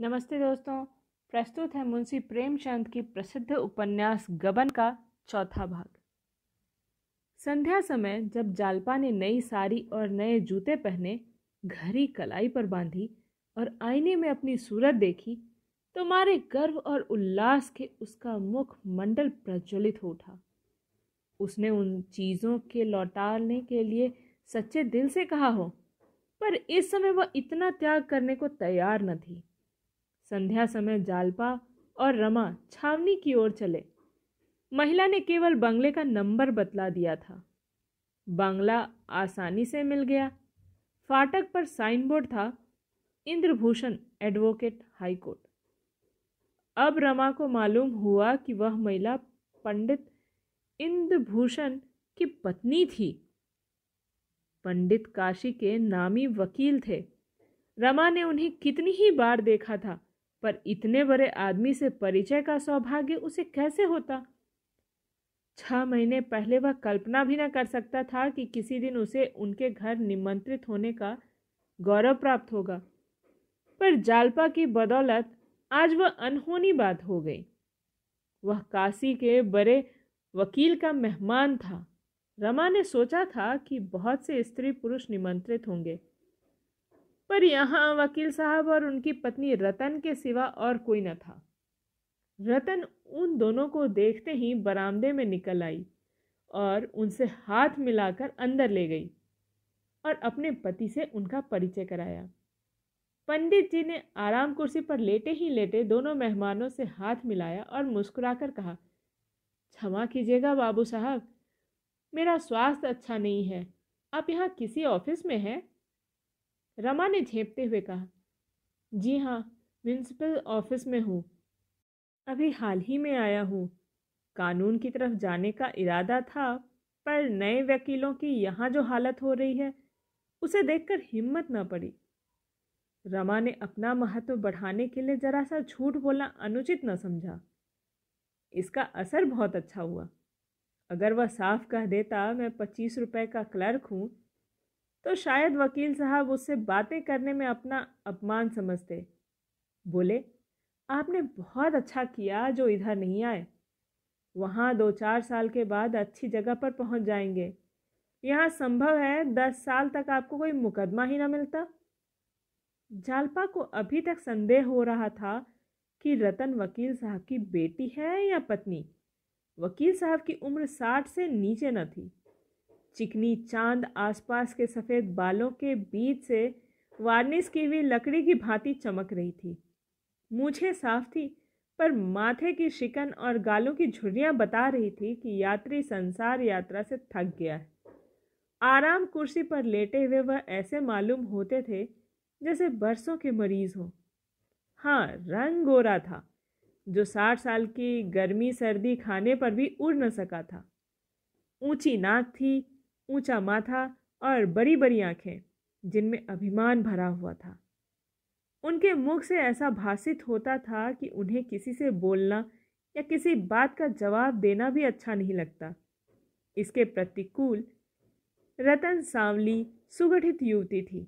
नमस्ते दोस्तों प्रस्तुत है मुंशी प्रेमचंद की प्रसिद्ध उपन्यास गबन का चौथा भाग संध्या समय जब जालपा ने नई साड़ी और नए जूते पहने घरी कलाई पर बांधी और आईने में अपनी सूरत देखी तो मारे गर्व और उल्लास के उसका मुख मंडल प्रज्वलित हो उठा उसने उन चीज़ों के लौटाने के लिए सच्चे दिल से कहा हो पर इस समय वह इतना त्याग करने को तैयार न थी संध्या समय जालपा और रमा छावनी की ओर चले महिला ने केवल बंगले का नंबर बतला दिया था बंगला आसानी से मिल गया फाटक पर साइनबोर्ड था इंद्रभूषण एडवोकेट हाईकोर्ट अब रमा को मालूम हुआ कि वह महिला पंडित इंद्रभूषण की पत्नी थी पंडित काशी के नामी वकील थे रमा ने उन्हें कितनी ही बार देखा था पर इतने बड़े आदमी से परिचय का सौभाग्य उसे कैसे होता छह महीने पहले वह कल्पना भी न कर सकता था कि किसी दिन उसे उनके घर निमंत्रित होने का गौरव प्राप्त होगा पर जालपा की बदौलत आज वह अनहोनी बात हो गई वह काशी के बड़े वकील का मेहमान था रमा ने सोचा था कि बहुत से स्त्री पुरुष निमंत्रित होंगे पर यहाँ वकील साहब और उनकी पत्नी रतन के सिवा और कोई न था रतन उन दोनों को देखते ही बरामदे में निकल आई और उनसे हाथ मिलाकर अंदर ले गई और अपने पति से उनका परिचय कराया पंडित जी ने आराम कुर्सी पर लेटे ही लेटे दोनों मेहमानों से हाथ मिलाया और मुस्कुराकर कहा क्षमा कीजिएगा बाबू साहब मेरा स्वास्थ्य अच्छा नहीं है आप यहाँ किसी ऑफिस में हैं रमा ने झेपते हुए कहा जी हाँ म्यूनसिपल ऑफिस में हूँ अभी हाल ही में आया हूँ कानून की तरफ जाने का इरादा था पर नए वकीलों की यहाँ जो हालत हो रही है उसे देखकर हिम्मत ना पड़ी रमा ने अपना महत्व बढ़ाने के लिए जरा सा झूठ बोलना अनुचित न समझा इसका असर बहुत अच्छा हुआ अगर वह साफ कह देता मैं पच्चीस रुपए का क्लर्क हूँ तो शायद वकील साहब उससे बातें करने में अपना अपमान समझते बोले आपने बहुत अच्छा किया जो इधर नहीं आए वहाँ दो चार साल के बाद अच्छी जगह पर पहुँच जाएंगे यहाँ संभव है दस साल तक आपको कोई मुकदमा ही ना मिलता जालपा को अभी तक संदेह हो रहा था कि रतन वकील साहब की बेटी है या पत्नी वकील साहब की उम्र साठ से नीचे न थी चिकनी चांद आसपास के सफ़ेद बालों के बीच से वार्निश की हुई लकड़ी की भांति चमक रही थी मुझे साफ थी पर माथे की शिकन और गालों की झुर्रियाँ बता रही थी कि यात्री संसार यात्रा से थक गया है आराम कुर्सी पर लेटे हुए वह ऐसे मालूम होते थे जैसे बरसों के मरीज हों हाँ रंग गोरा था जो साठ साल की गर्मी सर्दी खाने पर भी उड़ न सका था ऊंची नाक थी ऊंचा माथा और बड़ी बड़ी आंखें जिनमें अभिमान भरा हुआ था उनके मुख से ऐसा भाषित होता था कि उन्हें किसी से बोलना या किसी बात का जवाब देना भी अच्छा नहीं लगता इसके प्रतिकूल रतन सांवली सुगठित युवती थी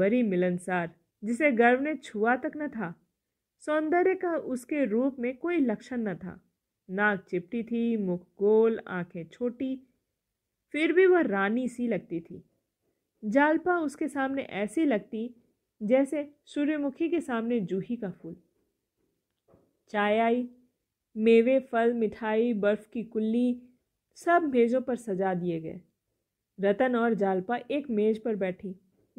बड़ी मिलनसार जिसे गर्व ने छुआ तक न था सौंदर्य का उसके रूप में कोई लक्षण न था नाक चिपटी थी मुख गोल आंखें छोटी फिर भी वह रानी सी लगती थी जालपा उसके सामने ऐसी लगती जैसे सूर्यमुखी के सामने जूही का फूल चाय आई मेवे फल मिठाई बर्फ की कुल्ली सब मेज़ों पर सजा दिए गए रतन और जालपा एक मेज़ पर बैठी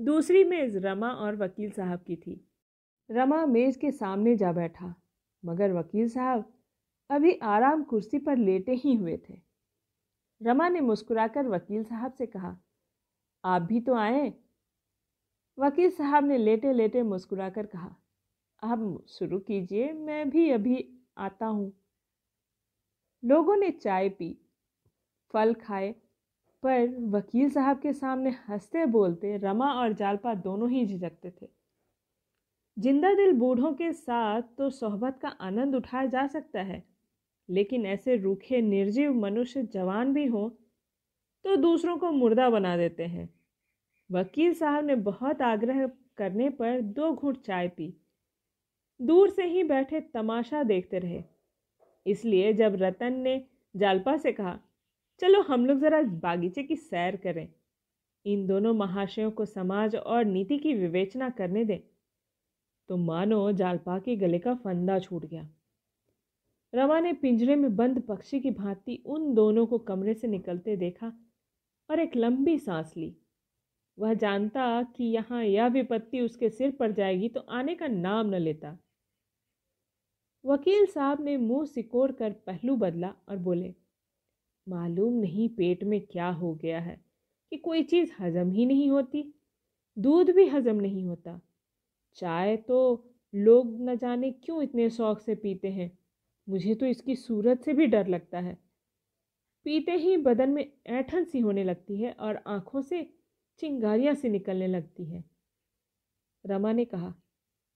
दूसरी मेज़ रमा और वकील साहब की थी रमा मेज़ के सामने जा बैठा मगर वकील साहब अभी आराम कुर्सी पर लेटे ही हुए थे रमा ने मुस्कुराकर वकील साहब से कहा आप भी तो आए वकील साहब ने लेटे लेटे मुस्कुराकर कहा अब शुरू कीजिए मैं भी अभी आता हूँ लोगों ने चाय पी फल खाए पर वकील साहब के सामने हंसते बोलते रमा और जालपा दोनों ही झिझकते थे जिंदा दिल बूढ़ों के साथ तो सोहबत का आनंद उठाया जा सकता है लेकिन ऐसे रूखे निर्जीव मनुष्य जवान भी हों तो दूसरों को मुर्दा बना देते हैं वकील साहब ने बहुत आग्रह करने पर दो घूट चाय पी दूर से ही बैठे तमाशा देखते रहे इसलिए जब रतन ने जालपा से कहा चलो हम लोग ज़रा बागीचे की सैर करें इन दोनों महाशयों को समाज और नीति की विवेचना करने दें तो मानो जालपा के गले का फंदा छूट गया रमा ने पिंजरे में बंद पक्षी की भांति उन दोनों को कमरे से निकलते देखा और एक लंबी सांस ली वह जानता कि यहाँ यह विपत्ति उसके सिर पर जाएगी तो आने का नाम न लेता वकील साहब ने मुंह सिकोड़ कर पहलू बदला और बोले मालूम नहीं पेट में क्या हो गया है कि कोई चीज़ हजम ही नहीं होती दूध भी हजम नहीं होता चाय तो लोग न जाने क्यों इतने शौक से पीते हैं मुझे तो इसकी सूरत से भी डर लगता है पीते ही बदन में ऐठन सी होने लगती है और आंखों से चिंगारियां सी निकलने लगती है रमा ने कहा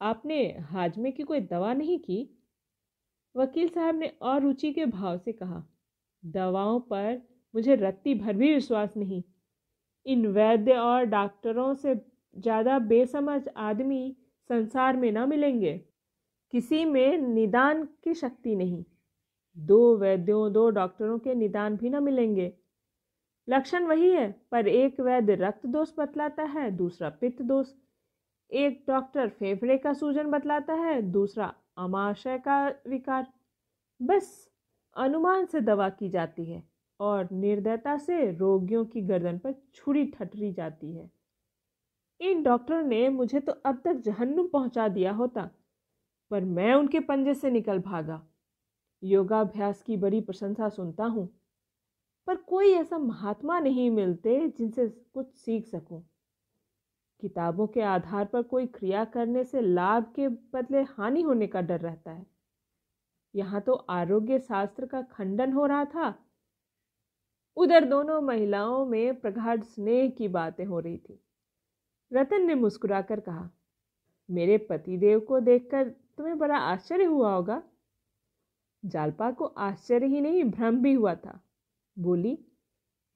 आपने हाजमे की कोई दवा नहीं की वकील साहब ने और रुचि के भाव से कहा दवाओं पर मुझे रत्ती भर भी विश्वास नहीं इन वैद्य और डॉक्टरों से ज़्यादा बेसमझ आदमी संसार में ना मिलेंगे किसी में निदान की शक्ति नहीं दो वैद्यों दो डॉक्टरों के निदान भी न मिलेंगे लक्षण वही है पर एक वैद्य रक्त दोष बतलाता है दूसरा पित्त दोष एक डॉक्टर फेफड़े का सूजन बतलाता है दूसरा अमाशय का विकार बस अनुमान से दवा की जाती है और निर्दयता से रोगियों की गर्दन पर छुरी ठटरी जाती है इन डॉक्टरों ने मुझे तो अब तक जहन्नुम पहुंचा दिया होता पर मैं उनके पंजे से निकल भागा योगाभ्यास की बड़ी प्रशंसा सुनता हूँ पर कोई ऐसा महात्मा नहीं मिलते जिनसे कुछ सीख सकूं। किताबों के आधार पर कोई क्रिया करने से लाभ के बदले हानि होने का डर रहता है यहाँ तो आरोग्य शास्त्र का खंडन हो रहा था उधर दोनों महिलाओं में प्रगाढ़ स्नेह की बातें हो रही थी रतन ने मुस्कुराकर कहा मेरे पतिदेव को देखकर तुम्हें बड़ा आश्चर्य हुआ होगा जालपा को आश्चर्य ही नहीं भ्रम भी हुआ था बोली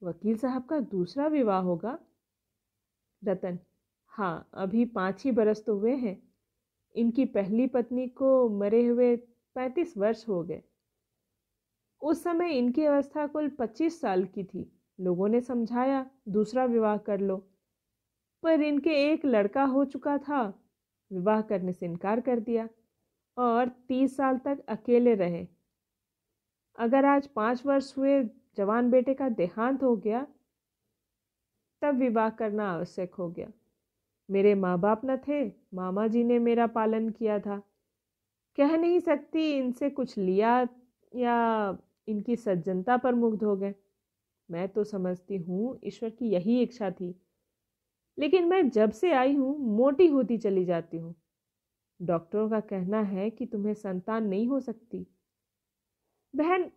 वकील साहब का दूसरा विवाह होगा रतन हाँ अभी पाँच ही बरस तो हुए हैं इनकी पहली पत्नी को मरे हुए पैंतीस वर्ष हो गए उस समय इनकी अवस्था कुल पच्चीस साल की थी लोगों ने समझाया दूसरा विवाह कर लो पर इनके एक लड़का हो चुका था विवाह करने से इनकार कर दिया और तीस साल तक अकेले रहे अगर आज पाँच वर्ष हुए जवान बेटे का देहांत हो गया तब विवाह करना आवश्यक हो गया मेरे माँ बाप न थे मामा जी ने मेरा पालन किया था कह नहीं सकती इनसे कुछ लिया या इनकी सज्जनता पर मुग्ध हो गए मैं तो समझती हूँ ईश्वर की यही इच्छा थी लेकिन मैं जब से आई हूँ मोटी होती चली जाती हूँ डॉक्टरों का कहना है कि तुम्हें संतान नहीं हो सकती बहन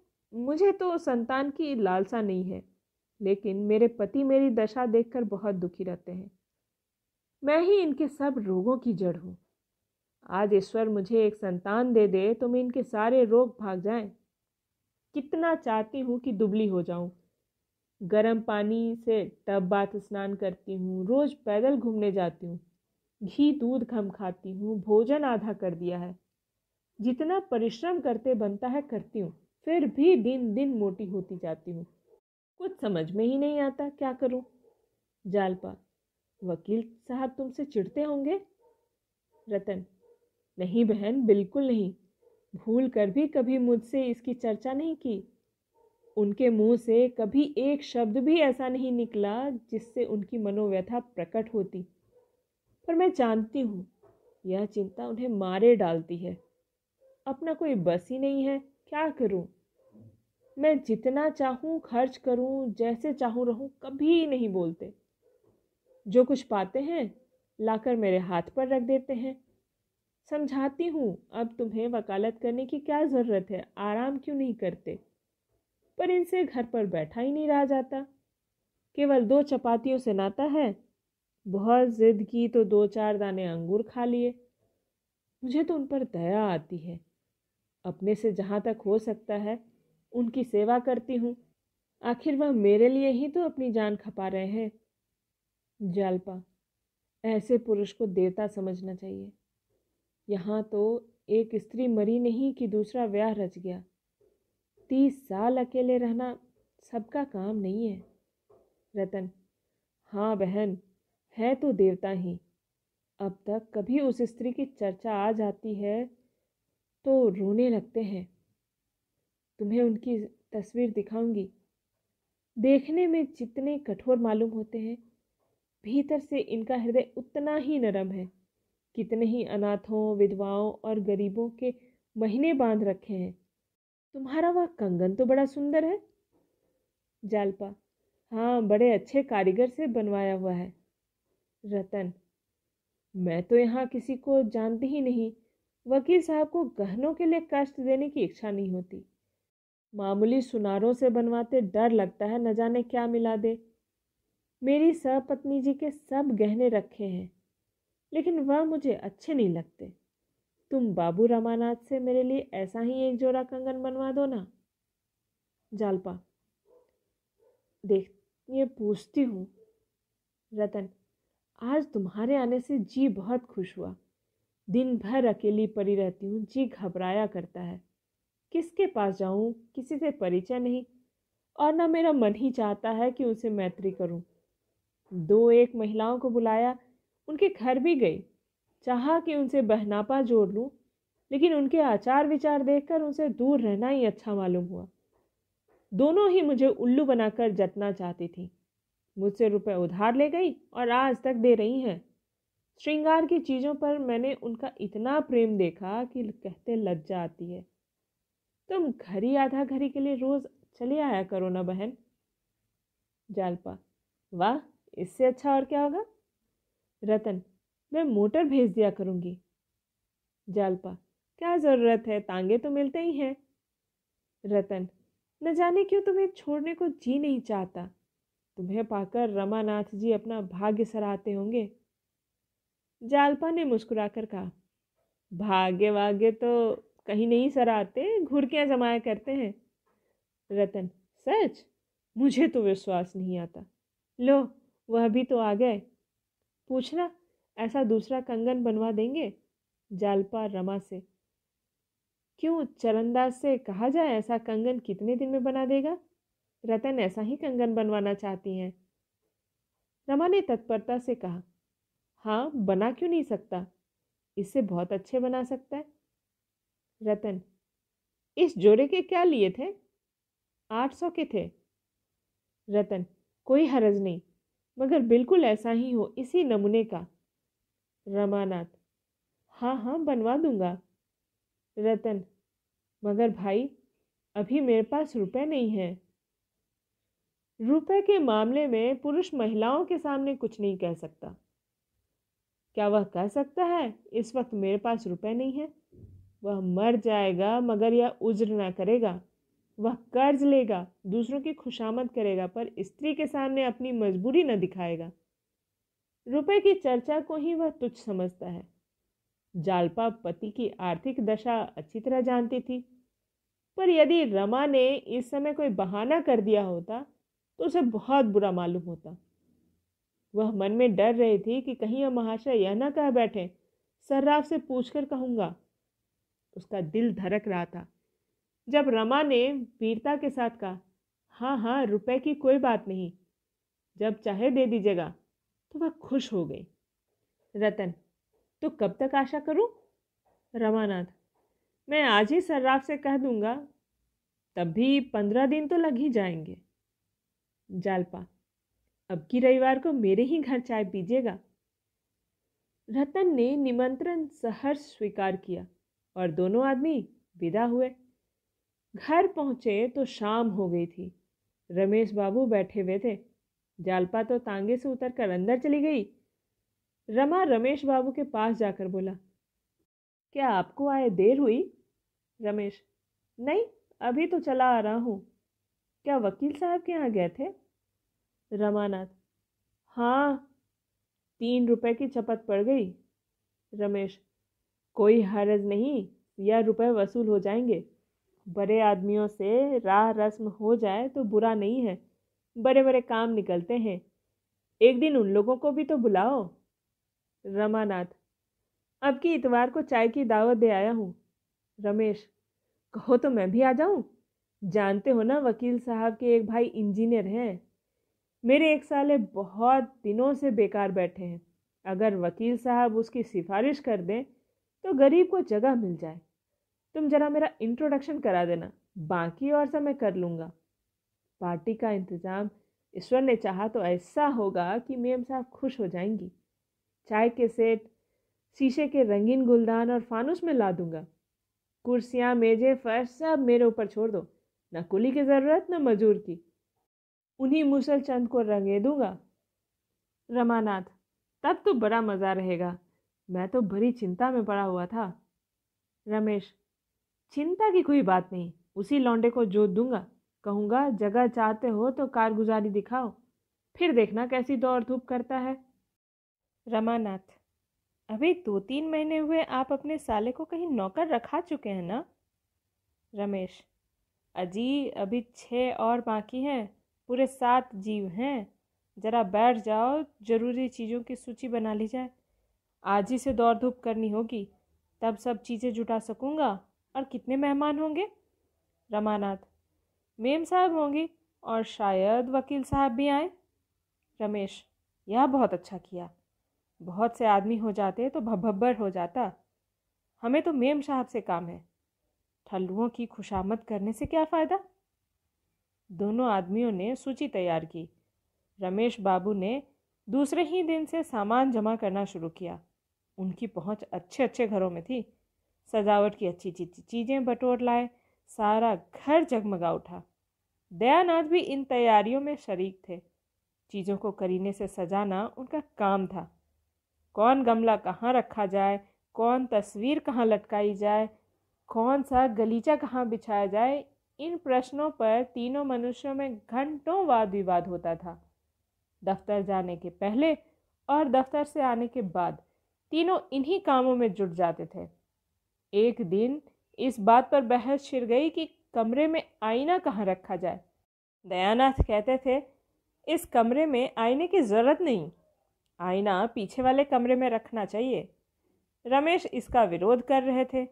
मुझे तो संतान की लालसा नहीं है लेकिन मेरे पति मेरी दशा देखकर बहुत दुखी रहते हैं मैं ही इनके सब रोगों की जड़ हूँ आज ईश्वर मुझे एक संतान दे दे तो मैं इनके सारे रोग भाग जाएं। कितना चाहती हूँ कि दुबली हो जाऊँ गर्म पानी से टब बात स्नान करती हूँ रोज़ पैदल घूमने जाती हूँ घी दूध घम खाती हूँ भोजन आधा कर दिया है जितना परिश्रम करते बनता है करती हूँ फिर भी दिन दिन मोटी होती जाती हूँ कुछ समझ में ही नहीं आता क्या करूँ जालपा वकील साहब तुमसे चिढ़ते होंगे रतन नहीं बहन बिल्कुल नहीं भूल कर भी कभी मुझसे इसकी चर्चा नहीं की उनके मुंह से कभी एक शब्द भी ऐसा नहीं निकला जिससे उनकी मनोव्यथा प्रकट होती पर मैं जानती हूँ यह चिंता उन्हें मारे डालती है अपना कोई बस ही नहीं है क्या करूँ मैं जितना चाहूँ खर्च करूँ जैसे चाहूँ रहूँ कभी नहीं बोलते जो कुछ पाते हैं लाकर मेरे हाथ पर रख देते हैं समझाती हूँ अब तुम्हें वकालत करने की क्या ज़रूरत है आराम क्यों नहीं करते पर इनसे घर पर बैठा ही नहीं रहा जाता केवल दो चपातियों से नाता है बहुत जिद की तो दो चार दाने अंगूर खा लिए मुझे तो उन पर दया आती है अपने से जहाँ तक हो सकता है उनकी सेवा करती हूँ आखिर वह मेरे लिए ही तो अपनी जान खपा रहे हैं जालपा ऐसे पुरुष को देवता समझना चाहिए यहाँ तो एक स्त्री मरी नहीं कि दूसरा व्याह रच गया तीस साल अकेले रहना सबका काम नहीं है रतन हाँ बहन है तो देवता ही अब तक कभी उस स्त्री की चर्चा आ जाती है तो रोने लगते हैं तुम्हें उनकी तस्वीर दिखाऊंगी देखने में जितने कठोर मालूम होते हैं भीतर से इनका हृदय उतना ही नरम है कितने ही अनाथों विधवाओं और गरीबों के महीने बांध रखे हैं तुम्हारा वह कंगन तो बड़ा सुंदर है जालपा हाँ बड़े अच्छे कारीगर से बनवाया हुआ है रतन मैं तो यहाँ किसी को जानती ही नहीं वकील साहब को गहनों के लिए कष्ट देने की इच्छा नहीं होती मामूली सुनारों से बनवाते डर लगता है न जाने क्या मिला दे मेरी सहपत्नी जी के सब गहने रखे हैं लेकिन वह मुझे अच्छे नहीं लगते तुम बाबू रमानाथ से मेरे लिए ऐसा ही एक जोड़ा कंगन बनवा दो ना जालपा देख ये पूछती हूँ रतन आज तुम्हारे आने से जी बहुत खुश हुआ दिन भर अकेली पड़ी रहती हूँ जी घबराया करता है किसके पास जाऊँ किसी से परिचय नहीं और ना मेरा मन ही चाहता है कि उनसे मैत्री करूँ दो एक महिलाओं को बुलाया उनके घर भी गई चाहा कि उनसे बहनापा जोड़ लूँ लेकिन उनके आचार विचार देखकर उनसे दूर रहना ही अच्छा मालूम हुआ दोनों ही मुझे उल्लू बनाकर जतना चाहती थीं मुझसे रुपए उधार ले गई और आज तक दे रही हैं श्रृंगार की चीज़ों पर मैंने उनका इतना प्रेम देखा कि कहते लज्जा आती है तुम घड़ी आधा घड़ी के लिए रोज चले आया करो ना बहन जालपा वाह इससे अच्छा और क्या होगा रतन मैं मोटर भेज दिया करूँगी जालपा क्या ज़रूरत है तांगे तो मिलते ही हैं रतन न जाने क्यों तुम्हें छोड़ने को जी नहीं चाहता तुम्हें पाकर रमानाथ जी अपना भाग्य सराहते होंगे जालपा ने मुस्कुराकर कहा भाग्य वाग्य तो कहीं नहीं सराहते घुड़कियाँ जमाया करते हैं रतन सच मुझे तो विश्वास नहीं आता लो वह भी तो आ गए पूछना ऐसा दूसरा कंगन बनवा देंगे जालपा रमा से क्यों चरणदास से कहा जाए ऐसा कंगन कितने दिन में बना देगा रतन ऐसा ही कंगन बनवाना चाहती हैं रमा ने तत्परता से कहा हाँ बना क्यों नहीं सकता इससे बहुत अच्छे बना सकता है रतन इस जोड़े के क्या लिए थे आठ सौ के थे रतन कोई हरज नहीं मगर बिल्कुल ऐसा ही हो इसी नमूने का रमानाथ हाँ हाँ बनवा दूंगा रतन मगर भाई अभी मेरे पास रुपए नहीं हैं रुपए के मामले में पुरुष महिलाओं के सामने कुछ नहीं कह सकता क्या वह कह सकता है इस वक्त मेरे पास रुपए नहीं है वह मर जाएगा मगर यह उज्र ना करेगा वह कर्ज लेगा दूसरों की खुशामद करेगा पर स्त्री के सामने अपनी मजबूरी न दिखाएगा रुपए की चर्चा को ही वह तुच्छ समझता है जालपा पति की आर्थिक दशा अच्छी तरह जानती थी पर यदि रमा ने इस समय कोई बहाना कर दिया होता तो उसे बहुत बुरा मालूम होता वह मन में डर रही थी कि कहीं यह महाशय यह ना कह बैठे सर्राफ से पूछ कर कहूँगा उसका दिल धड़क रहा था जब रमा ने वीरता के साथ कहा हाँ हाँ रुपए की कोई बात नहीं जब चाहे दे दीजिएगा तो वह खुश हो गई रतन तो कब तक आशा करूं? रमानाथ मैं आज ही सर्राफ से कह दूंगा तब भी पंद्रह दिन तो लग ही जाएंगे जालपा अब की रविवार को मेरे ही घर चाय पीजिएगा रतन ने निमंत्रण सहर्ष स्वीकार किया और दोनों आदमी विदा हुए घर पहुंचे तो शाम हो गई थी रमेश बाबू बैठे हुए थे जालपा तो तांगे से उतर कर अंदर चली गई रमा रमेश बाबू के पास जाकर बोला क्या आपको आए देर हुई रमेश नहीं अभी तो चला आ रहा हूँ क्या वकील साहब के यहाँ गए थे रमानाथ हाँ तीन रुपए की चपत पड़ गई रमेश कोई हरज नहीं यह रुपए वसूल हो जाएंगे बड़े आदमियों से राह रस्म हो जाए तो बुरा नहीं है बड़े बड़े काम निकलते हैं एक दिन उन लोगों को भी तो बुलाओ रमानाथ अब की इतवार को चाय की दावत दे आया हूँ रमेश कहो तो मैं भी आ जाऊँ जानते हो ना वकील साहब के एक भाई इंजीनियर हैं मेरे एक साले बहुत दिनों से बेकार बैठे हैं अगर वकील साहब उसकी सिफारिश कर दें तो गरीब को जगह मिल जाए तुम जरा मेरा इंट्रोडक्शन करा देना बाकी और सब मैं कर लूँगा पार्टी का इंतज़ाम ईश्वर ने चाहा तो ऐसा होगा कि मेम साहब खुश हो जाएंगी चाय के सेट शीशे के रंगीन गुलदान और फानुस में ला दूंगा कुर्सियाँ मेजे फर्श सब मेरे ऊपर छोड़ दो न कुली की ज़रूरत न मजूर की उन्हीं मुसल चंद को रंगे दूंगा रमानाथ तब तो बड़ा मज़ा रहेगा मैं तो बड़ी चिंता में पड़ा हुआ था रमेश चिंता की कोई बात नहीं उसी लौंडे को जोत दूंगा कहूँगा जगह चाहते हो तो कारगुजारी दिखाओ फिर देखना कैसी दौड़ धूप करता है रमानाथ अभी दो तीन महीने हुए आप अपने साले को कहीं नौकर रखा चुके हैं ना रमेश अजी अभी छः और बाकी हैं पूरे सात जीव हैं ज़रा बैठ जाओ ज़रूरी चीज़ों की सूची बना ली जाए आज ही से दौड़ धूप करनी होगी तब सब चीज़ें जुटा सकूँगा और कितने मेहमान होंगे रमानाथ मेम साहब होंगे और शायद वकील साहब भी आए रमेश यह बहुत अच्छा किया बहुत से आदमी हो जाते तो भब्बर हो जाता हमें तो मेम साहब से काम है ठल्लुओं की खुशामद करने से क्या फ़ायदा दोनों आदमियों ने सूची तैयार की रमेश बाबू ने दूसरे ही दिन से सामान जमा करना शुरू किया उनकी पहुंच अच्छे अच्छे घरों में थी सजावट की अच्छी अच्छी चीज़ें बटोर लाए सारा घर जगमगा उठा दयानाथ भी इन तैयारियों में शरीक थे चीज़ों को करीने से सजाना उनका काम था कौन गमला कहाँ रखा जाए कौन तस्वीर कहाँ लटकाई जाए कौन सा गलीचा कहाँ बिछाया जाए इन प्रश्नों पर तीनों मनुष्यों में घंटों वाद विवाद होता था दफ्तर जाने के पहले और दफ्तर से आने के बाद तीनों इन्हीं कामों में जुट जाते थे एक दिन इस बात पर बहस छिड़ गई कि कमरे में आईना कहाँ रखा जाए दयानाथ कहते थे इस कमरे में आईने की ज़रूरत नहीं आईना पीछे वाले कमरे में रखना चाहिए रमेश इसका विरोध कर रहे थे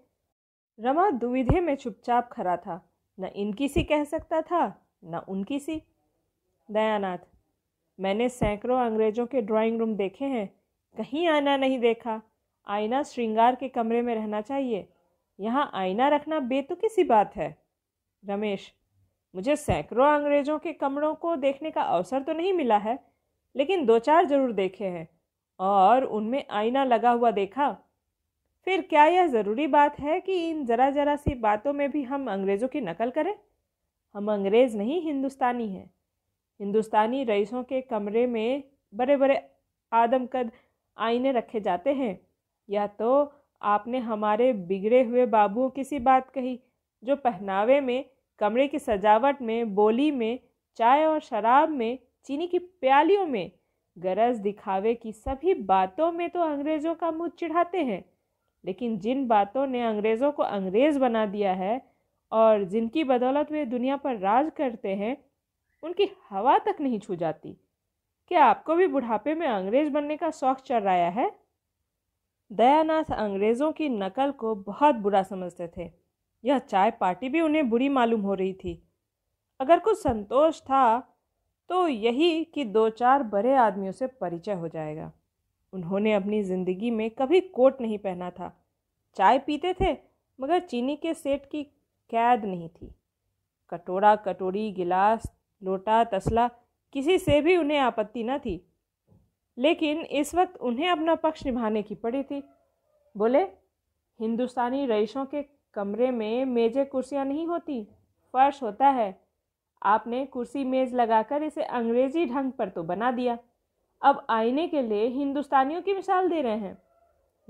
रमा दुविधे में चुपचाप खड़ा था न इनकी सी कह सकता था न उनकी सी दयानाथ मैंने सैकड़ों अंग्रेजों के ड्राइंग रूम देखे हैं कहीं आईना नहीं देखा आईना श्रृंगार के कमरे में रहना चाहिए यहाँ आईना रखना बेतुकी सी बात है रमेश मुझे सैकड़ों अंग्रेजों के कमरों को देखने का अवसर तो नहीं मिला है लेकिन दो चार जरूर देखे हैं और उनमें आईना लगा हुआ देखा फिर क्या यह ज़रूरी बात है कि इन ज़रा ज़रा सी बातों में भी हम अंग्रेज़ों की नकल करें हम अंग्रेज़ नहीं हिंदुस्तानी हैं हिंदुस्तानी रईसों के कमरे में बड़े बड़े आदमकद आईने रखे जाते हैं या तो आपने हमारे बिगड़े हुए बाबुओं की सी बात कही जो पहनावे में कमरे की सजावट में बोली में चाय और शराब में चीनी की प्यालियों में गरज दिखावे की सभी बातों में तो अंग्रेज़ों का मुँह चिढ़ाते हैं लेकिन जिन बातों ने अंग्रेज़ों को अंग्रेज़ बना दिया है और जिनकी बदौलत वे दुनिया पर राज करते हैं उनकी हवा तक नहीं छू जाती क्या आपको भी बुढ़ापे में अंग्रेज बनने का शौक रहा है दयानाथ अंग्रेज़ों की नकल को बहुत बुरा समझते थे यह चाय पार्टी भी उन्हें बुरी मालूम हो रही थी अगर कुछ संतोष था तो यही कि दो चार बड़े आदमियों से परिचय हो जाएगा उन्होंने अपनी ज़िंदगी में कभी कोट नहीं पहना था चाय पीते थे मगर चीनी के सेट की कैद नहीं थी कटोरा कटोरी गिलास लोटा तसला किसी से भी उन्हें आपत्ति न थी लेकिन इस वक्त उन्हें अपना पक्ष निभाने की पड़ी थी बोले हिंदुस्तानी रईसों के कमरे में मेज़ें कुर्सियाँ नहीं होती फर्श होता है आपने कुर्सी मेज़ लगाकर इसे अंग्रेजी ढंग पर तो बना दिया अब आईने के लिए हिंदुस्तानियों की मिसाल दे रहे हैं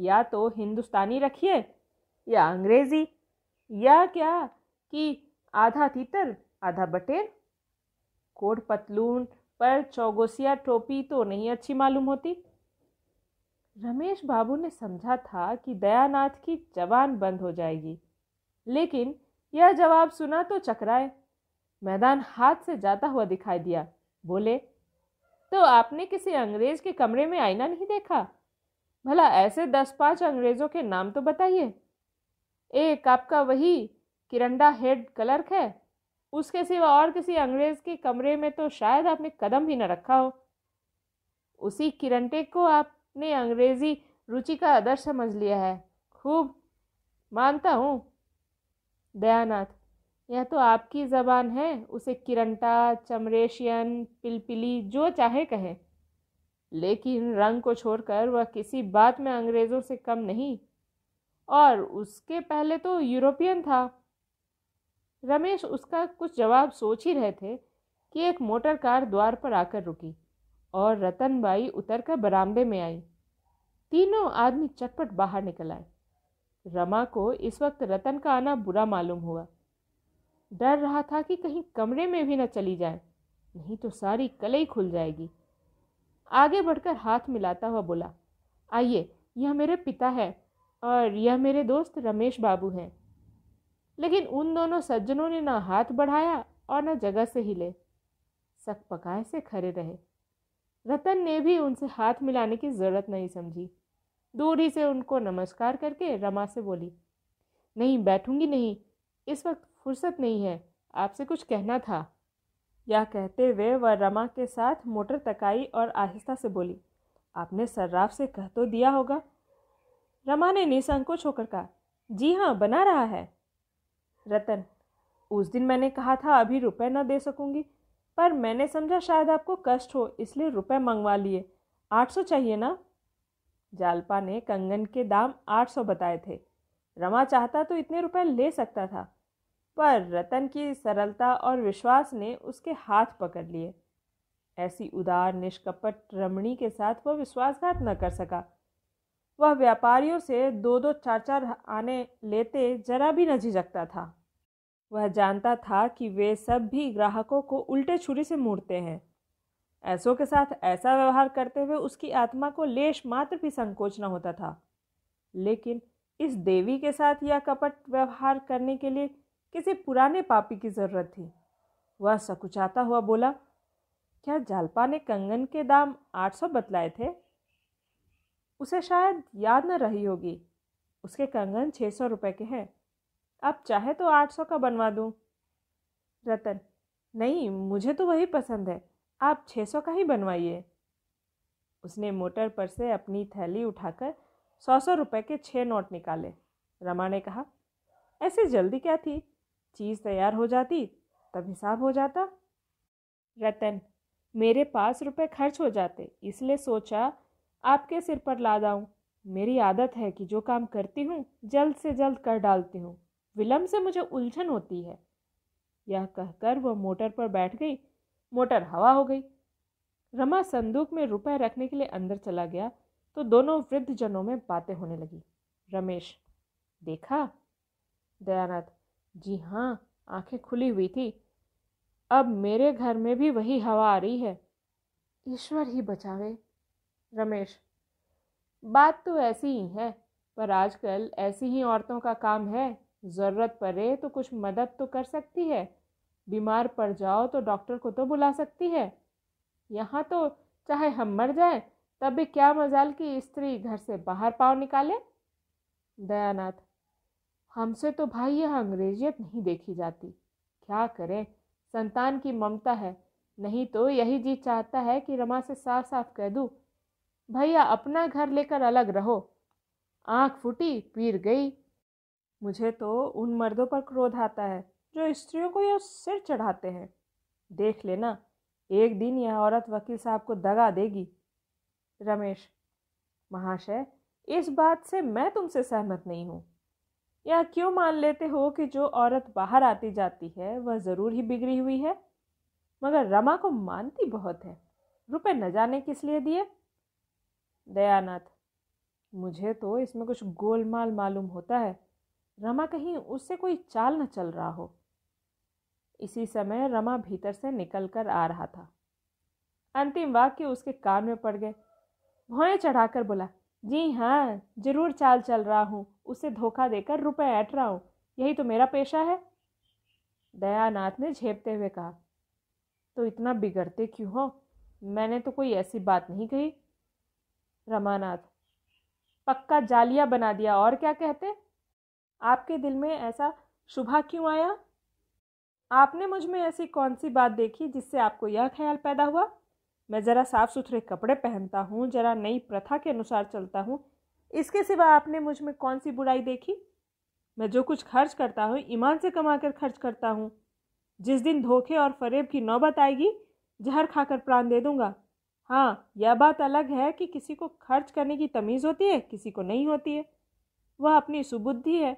या तो हिंदुस्तानी रखिए या अंग्रेज़ी या क्या कि आधा तीतर आधा बटेर कोट पतलून पर चौगोसिया टोपी तो नहीं अच्छी मालूम होती रमेश बाबू ने समझा था कि दयानाथ की जवान बंद हो जाएगी लेकिन यह जवाब सुना तो चकराए मैदान हाथ से जाता हुआ दिखाई दिया बोले तो आपने किसी अंग्रेज के कमरे में आईना नहीं देखा भला ऐसे दस पांच अंग्रेजों के नाम तो बताइए एक आपका वही किरंडा हेड क्लर्क है उसके सिवा और किसी अंग्रेज के कमरे में तो शायद आपने कदम भी न रखा हो उसी किरंटे को आपने अंग्रेजी रुचि का आदर्श समझ लिया है खूब मानता हूँ दयानाथ यह तो आपकी ज़बान है उसे किरंटा चमरेशियन पिलपिली जो चाहे कहे लेकिन रंग को छोड़कर वह किसी बात में अंग्रेज़ों से कम नहीं और उसके पहले तो यूरोपियन था रमेश उसका कुछ जवाब सोच ही रहे थे कि एक मोटर कार द्वार पर आकर रुकी और रतन बाई उतर कर बरामदे में आई तीनों आदमी चटपट बाहर निकल आए रमा को इस वक्त रतन का आना बुरा मालूम हुआ डर रहा था कि कहीं कमरे में भी न चली जाए नहीं तो सारी कलई खुल जाएगी आगे बढ़कर हाथ मिलाता हुआ बोला आइए यह मेरे पिता है और यह मेरे दोस्त रमेश बाबू हैं लेकिन उन दोनों सज्जनों ने ना हाथ बढ़ाया और न जगह से हिले सक पकाए से खड़े रहे रतन ने भी उनसे हाथ मिलाने की ज़रूरत नहीं समझी दूरी से उनको नमस्कार करके रमा से बोली नहीं बैठूंगी नहीं इस वक्त फुर्सत नहीं है आपसे कुछ कहना था यह कहते हुए वह रमा के साथ मोटर तकाई और आहिस्ता से बोली आपने सर्राफ से कह तो दिया होगा रमा ने निसंकोच होकर कहा जी हाँ बना रहा है रतन उस दिन मैंने कहा था अभी रुपए ना दे सकूंगी पर मैंने समझा शायद आपको कष्ट हो इसलिए रुपए मंगवा लिए आठ सौ चाहिए ना जालपा ने कंगन के दाम आठ सौ बताए थे रमा चाहता तो इतने रुपए ले सकता था पर रतन की सरलता और विश्वास ने उसके हाथ पकड़ लिए ऐसी उदार निष्कपट रमणी के साथ वह विश्वासघात न कर सका वह व्यापारियों से दो दो चार चार आने लेते जरा भी न झिझकता था वह जानता था कि वे सब भी ग्राहकों को उल्टे छुरी से मुड़ते हैं ऐसों के साथ ऐसा व्यवहार करते हुए उसकी आत्मा को लेश मात्र भी संकोच न होता था लेकिन इस देवी के साथ यह कपट व्यवहार करने के लिए किसी पुराने पापी की ज़रूरत थी वह सकुचाता हुआ बोला क्या जालपा ने कंगन के दाम आठ सौ बतलाए थे उसे शायद याद न रही होगी उसके कंगन छः सौ रुपये के हैं आप चाहे तो आठ सौ का बनवा दूँ रतन नहीं मुझे तो वही पसंद है आप छः सौ का ही बनवाइए उसने मोटर पर से अपनी थैली उठाकर सौ सौ रुपये के छः नोट निकाले रमा ने कहा ऐसे जल्दी क्या थी चीज़ तैयार हो जाती तब हिसाब हो जाता रतन मेरे पास रुपए खर्च हो जाते इसलिए सोचा आपके सिर पर ला जाऊं मेरी आदत है कि जो काम करती हूँ जल्द से जल्द कर डालती हूँ विलम्ब से मुझे उलझन होती है यह कहकर वह मोटर पर बैठ गई मोटर हवा हो गई रमा संदूक में रुपए रखने के लिए अंदर चला गया तो दोनों वृद्ध जनों में बातें होने लगी रमेश देखा दयानाथ जी हाँ आंखें खुली हुई थी अब मेरे घर में भी वही हवा आ रही है ईश्वर ही बचावे रमेश बात तो ऐसी ही है पर आजकल ऐसी ही औरतों का काम है ज़रूरत पड़े तो कुछ मदद तो कर सकती है बीमार पड़ जाओ तो डॉक्टर को तो बुला सकती है यहाँ तो चाहे हम मर जाएं तब भी क्या मजाल की स्त्री घर से बाहर पाँव निकाले दयानाथ हमसे तो भाई यह अंग्रेजियत नहीं देखी जाती क्या करें संतान की ममता है नहीं तो यही जी चाहता है कि रमा से साफ साफ कह दूँ भैया अपना घर लेकर अलग रहो आँख फूटी पीर गई मुझे तो उन मर्दों पर क्रोध आता है जो स्त्रियों को यह सिर चढ़ाते हैं देख लेना एक दिन यह औरत वकील साहब को दगा देगी रमेश महाशय इस बात से मैं तुमसे सहमत नहीं हूँ यह क्यों मान लेते हो कि जो औरत बाहर आती जाती है वह ज़रूर ही बिगड़ी हुई है मगर रमा को मानती बहुत है रुपए न जाने किस लिए दिए दयानाथ मुझे तो इसमें कुछ गोलमाल मालूम होता है रमा कहीं उससे कोई चाल न चल रहा हो इसी समय रमा भीतर से निकल कर आ रहा था अंतिम वाक्य उसके कान में पड़ गए भौएं चढ़ाकर बोला जी हाँ जरूर चाल चल रहा हूँ उसे धोखा देकर रुपए ऐट रहा हूँ यही तो मेरा पेशा है दयानाथ ने झेपते हुए कहा तो इतना बिगड़ते क्यों हो मैंने तो कोई ऐसी बात नहीं कही रमानाथ पक्का जालिया बना दिया और क्या कहते आपके दिल में ऐसा शुभा क्यों आया आपने मुझ में ऐसी कौन सी बात देखी जिससे आपको यह ख्याल पैदा हुआ मैं ज़रा साफ़ सुथरे कपड़े पहनता हूँ ज़रा नई प्रथा के अनुसार चलता हूँ इसके सिवा आपने मुझ में कौन सी बुराई देखी मैं जो कुछ खर्च करता हूँ ईमान से कमा कर खर्च करता हूँ जिस दिन धोखे और फरेब की नौबत आएगी जहर खाकर प्राण दे दूंगा हाँ यह बात अलग है कि किसी को खर्च करने की तमीज़ होती है किसी को नहीं होती है वह अपनी सुबुद्धि है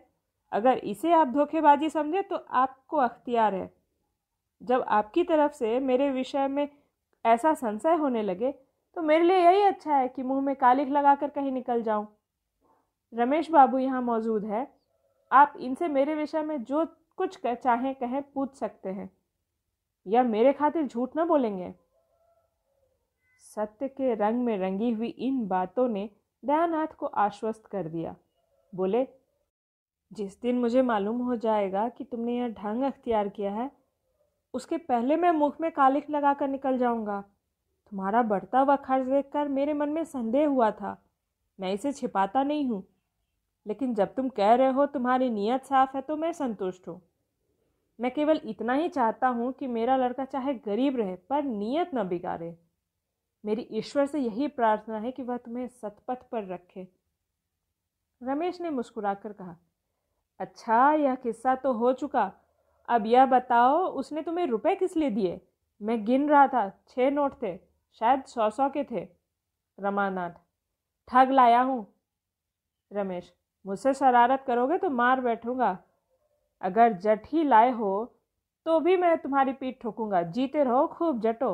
अगर इसे आप धोखेबाजी समझें तो आपको अख्तियार है जब आपकी तरफ से मेरे विषय में ऐसा संशय होने लगे तो मेरे लिए यही अच्छा है कि मुंह में कालिख लगाकर कहीं निकल जाऊं। रमेश बाबू यहाँ मौजूद है आप इनसे मेरे विषय में जो कुछ चाहें कहें पूछ सकते हैं या मेरे खातिर झूठ ना बोलेंगे सत्य के रंग में रंगी हुई इन बातों ने दयानाथ को आश्वस्त कर दिया बोले जिस दिन मुझे मालूम हो जाएगा कि तुमने यह ढंग अख्तियार किया है उसके पहले मैं मुख में कालिख लगा कर निकल जाऊंगा तुम्हारा बढ़ता हुआ खर्च देखकर मेरे मन में संदेह हुआ था मैं इसे छिपाता नहीं हूँ लेकिन जब तुम कह रहे हो तुम्हारी नीयत साफ है तो मैं संतुष्ट हूँ मैं केवल इतना ही चाहता हूँ कि मेरा लड़का चाहे गरीब रहे पर नीयत न बिगाड़े मेरी ईश्वर से यही प्रार्थना है कि वह तुम्हें सतपथ पर रखे रमेश ने मुस्कुराकर कहा अच्छा यह किस्सा तो हो चुका अब यह बताओ उसने तुम्हें रुपए किस लिए दिए मैं गिन रहा था छः नोट थे शायद सौ सौ के थे रमानाथ ठग लाया हूँ रमेश मुझसे शरारत करोगे तो मार बैठूंगा अगर जट ही लाए हो तो भी मैं तुम्हारी पीठ ठोकूंगा जीते रहो खूब जटो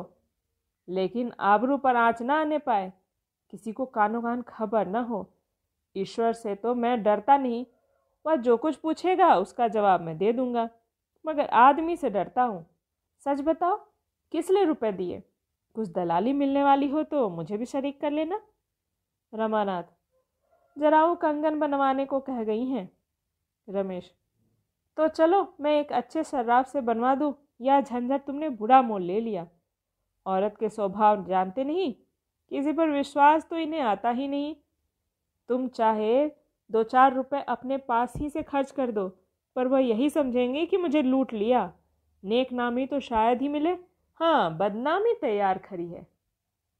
लेकिन आबरू पर आँच ना आने पाए किसी को कानों कान खबर न हो ईश्वर से तो मैं डरता नहीं वह जो कुछ पूछेगा उसका जवाब मैं दे दूंगा मगर आदमी से डरता हूँ सच बताओ किस लिए रुपए दिए कुछ दलाली मिलने वाली हो तो मुझे भी शरीक कर लेना रमानाथ जराऊ कंगन बनवाने को कह गई हैं रमेश तो चलो मैं एक अच्छे शराब से बनवा दूँ या झंझट तुमने बुरा मोल ले लिया औरत के स्वभाव जानते नहीं किसी पर विश्वास तो इन्हें आता ही नहीं तुम चाहे दो चार रुपए अपने पास ही से खर्च कर दो पर वह यही समझेंगे कि मुझे लूट लिया नेक नामी तो शायद ही मिले हाँ बदनामी तैयार खड़ी है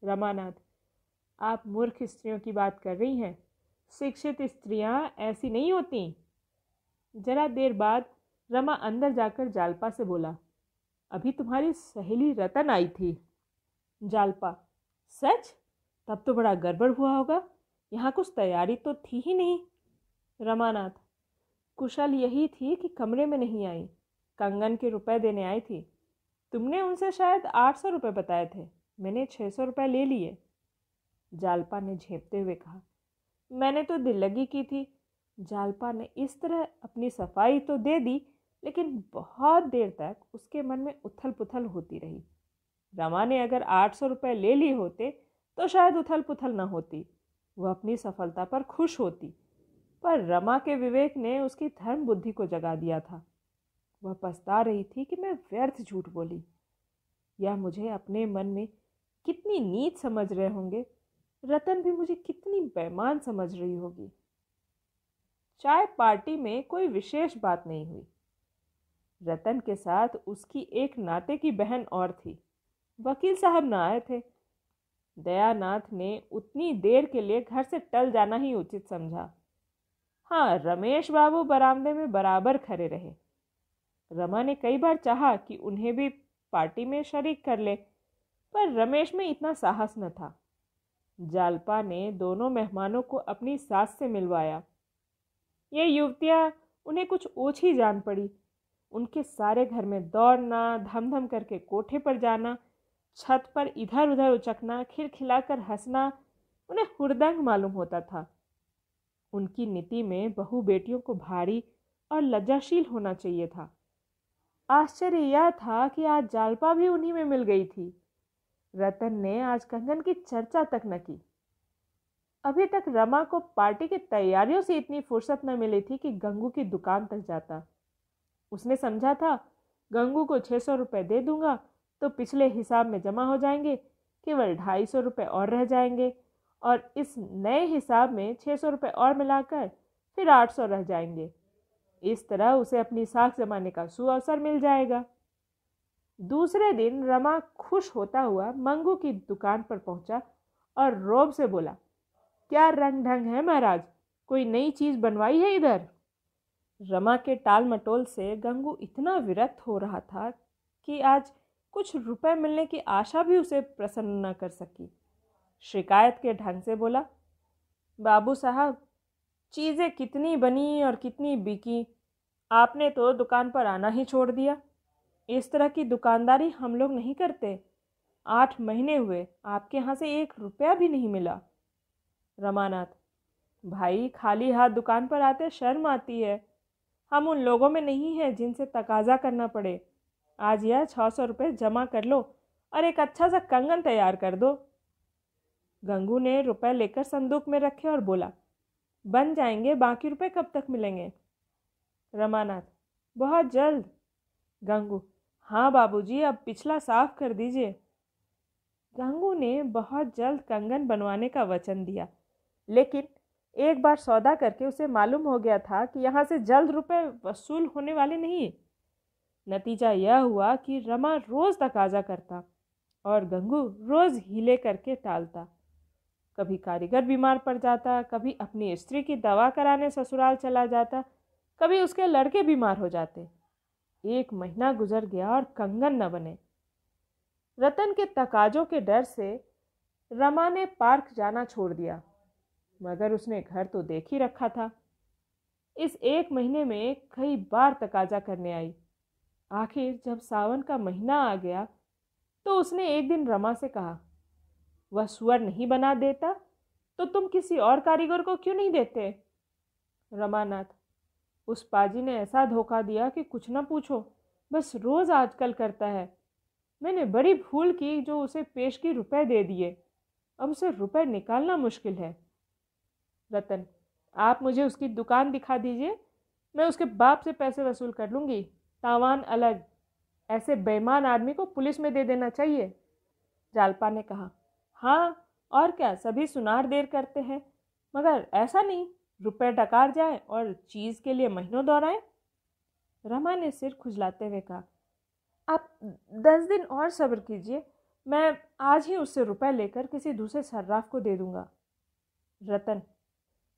रमानाथ आप मूर्ख स्त्रियों की बात कर रही हैं शिक्षित स्त्रियां ऐसी नहीं होती जरा देर बाद रमा अंदर जाकर जालपा से बोला अभी तुम्हारी सहेली रतन आई थी जालपा सच तब तो बड़ा गड़बड़ हुआ होगा यहाँ कुछ तैयारी तो थी ही नहीं रमानाथ कुशल यही थी कि कमरे में नहीं आई कंगन के रुपए देने आई थी तुमने उनसे शायद आठ सौ रुपये बताए थे मैंने छः सौ रुपये ले लिए जालपा ने झेपते हुए कहा मैंने तो दिल लगी की थी जालपा ने इस तरह अपनी सफाई तो दे दी लेकिन बहुत देर तक उसके मन में उथल पुथल होती रही रमा ने अगर आठ सौ रुपये ले लिए होते तो शायद उथल पुथल न होती वह अपनी सफलता पर खुश होती पर रमा के विवेक ने उसकी धर्म बुद्धि को जगा दिया था वह पछता रही थी कि मैं व्यर्थ झूठ बोली यह मुझे अपने मन में कितनी नीच समझ रहे होंगे रतन भी मुझे कितनी बेमान समझ रही होगी चाय पार्टी में कोई विशेष बात नहीं हुई रतन के साथ उसकी एक नाते की बहन और थी वकील साहब ना आए थे दयानाथ ने उतनी देर के लिए घर से टल जाना ही उचित समझा हाँ रमेश बाबू बरामदे में बराबर खड़े रहे रमा ने कई बार चाहा कि उन्हें भी पार्टी में शरीक कर ले पर रमेश में इतना साहस न था जालपा ने दोनों मेहमानों को अपनी सास से मिलवाया ये युवतियाँ उन्हें कुछ ओछ ही जान पड़ी उनके सारे घर में दौड़ना धम धम करके कोठे पर जाना छत पर इधर उधर उचकना खिलखिलाकर हंसना उन्हें हुरदंग मालूम होता था उनकी नीति में बहु बेटियों को भारी और लज्जाशील होना चाहिए था आश्चर्य यह था कि आज जालपा भी उन्हीं में मिल गई थी रतन ने आज कंगन की चर्चा तक न की अभी तक रमा को पार्टी की तैयारियों से इतनी फुर्सत न मिली थी कि गंगू की दुकान तक जाता उसने समझा था गंगू को छः सौ रुपये दे दूंगा तो पिछले हिसाब में जमा हो जाएंगे केवल ढाई सौ रुपये और रह जाएंगे और इस नए हिसाब में छः सौ रुपये और मिलाकर फिर आठ सौ रह जाएंगे इस तरह उसे अपनी साख जमाने का सुअवसर मिल जाएगा दूसरे दिन रमा खुश होता हुआ मंगू की दुकान पर पहुंचा और रोब से बोला क्या रंग ढंग है महाराज कोई नई चीज़ बनवाई है इधर रमा के टाल मटोल से गंगू इतना विरक्त हो रहा था कि आज कुछ रुपए मिलने की आशा भी उसे प्रसन्न न कर सकी शिकायत के ढंग से बोला बाबू साहब चीज़ें कितनी बनी और कितनी बिकी आपने तो दुकान पर आना ही छोड़ दिया इस तरह की दुकानदारी हम लोग नहीं करते आठ महीने हुए आपके यहाँ से एक रुपया भी नहीं मिला रमानाथ भाई खाली हाथ दुकान पर आते शर्म आती है हम उन लोगों में नहीं हैं जिनसे तकाजा करना पड़े आज यह छः सौ रुपये जमा कर लो और एक अच्छा सा कंगन तैयार कर दो गंगू ने रुपए लेकर संदूक में रखे और बोला बन जाएंगे बाकी रुपए कब तक मिलेंगे रमानाथ बहुत जल्द गंगू हाँ बाबूजी अब पिछला साफ कर दीजिए गंगू ने बहुत जल्द कंगन बनवाने का वचन दिया लेकिन एक बार सौदा करके उसे मालूम हो गया था कि यहाँ से जल्द रुपए वसूल होने वाले नहीं नतीजा यह हुआ कि रमा रोज़ तकाजा करता और गंगू रोज़ हीले करके टालता कभी कारीगर बीमार पड़ जाता कभी अपनी स्त्री की दवा कराने ससुराल चला जाता कभी उसके लड़के बीमार हो जाते एक महीना गुजर गया और कंगन न बने रतन के तकाजों के डर से रमा ने पार्क जाना छोड़ दिया मगर उसने घर तो देख ही रखा था इस एक महीने में कई बार तकाजा करने आई आखिर जब सावन का महीना आ गया तो उसने एक दिन रमा से कहा वह सुअर नहीं बना देता तो तुम किसी और कारीगर को क्यों नहीं देते रमानाथ उस पाजी ने ऐसा धोखा दिया कि कुछ ना पूछो बस रोज आजकल करता है मैंने बड़ी भूल की जो उसे पेश की रुपए दे दिए अब उसे रुपए निकालना मुश्किल है रतन आप मुझे उसकी दुकान दिखा दीजिए मैं उसके बाप से पैसे वसूल कर लूँगी तावान अलग ऐसे बेईमान आदमी को पुलिस में दे देना चाहिए जालपा ने कहा हाँ और क्या सभी सुनार देर करते हैं मगर ऐसा नहीं रुपए डकार जाए और चीज़ के लिए महीनों दोहराएं रमा ने सिर खुजलाते हुए कहा आप दस दिन और सब्र कीजिए मैं आज ही उससे रुपए लेकर किसी दूसरे सर्राफ को दे दूंगा रतन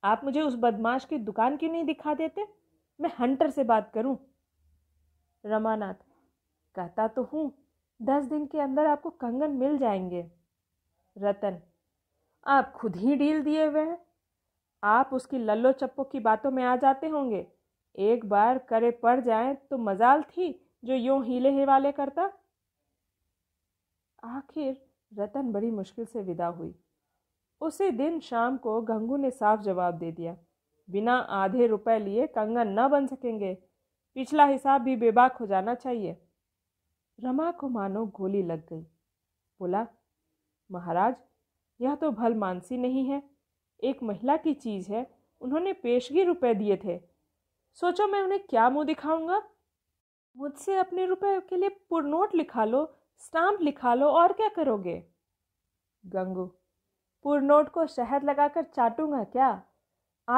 आप मुझे उस बदमाश की दुकान क्यों नहीं दिखा देते मैं हंटर से बात करूं रमानाथ कहता तो हूँ दस दिन के अंदर आपको कंगन मिल जाएंगे रतन आप खुद ही डील दिए हुए हैं आप उसकी लल्लो चप्पो की बातों में आ जाते होंगे एक बार करे पड़ जाए तो मजाल थी जो यूं हीले वाले करता आखिर रतन बड़ी मुश्किल से विदा हुई उसी दिन शाम को गंगू ने साफ जवाब दे दिया बिना आधे रुपए लिए कंगन न बन सकेंगे पिछला हिसाब भी बेबाक हो जाना चाहिए रमा को मानो गोली लग गई बोला महाराज यह तो भल मानसी नहीं है एक महिला की चीज़ है उन्होंने पेशगी रुपए दिए थे सोचो मैं उन्हें क्या मुंह दिखाऊंगा मुझसे अपने रुपए के लिए पुरनोट लिखा लो स्टाम्प लिखा लो और क्या करोगे गंगू पुरनोट को शहद लगाकर चाटूंगा क्या